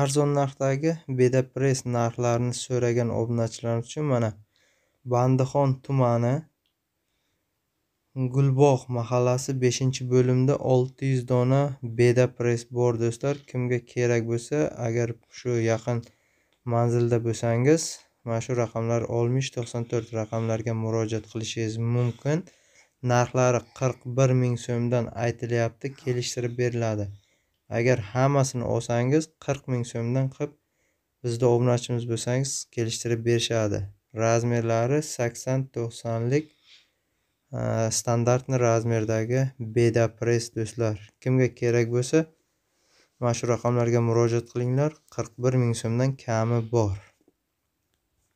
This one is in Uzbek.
arzon narxdagi beda narxlarni so'ragan obunachilar uchun mana bandixon tumani gulbog' mahallasi beshinchi bo'limda olti yuz dona beda bor do'stlar kimga kerak bo'lsa agar shu yaqin manzilda bo'lsangiz mana shu raqamlar oltmish to'qson to'rt raqamlarga murojaat qilishingiz mumkin narxlari qirq bir ming so'mdan aytilyapti kelishtirib beriladi agar hammasini olsangiz qirq ming so'mdan qilib bizni obunachimiz bo'lsangiz kelishtirib berishadi razmerlari sakson to'qsonlik standartni razmerdagi beda press do'stlar kimga kerak bo'lsa mana shu raqamlarga murojaat qilinglar qirq bir ming so'mdan kami bor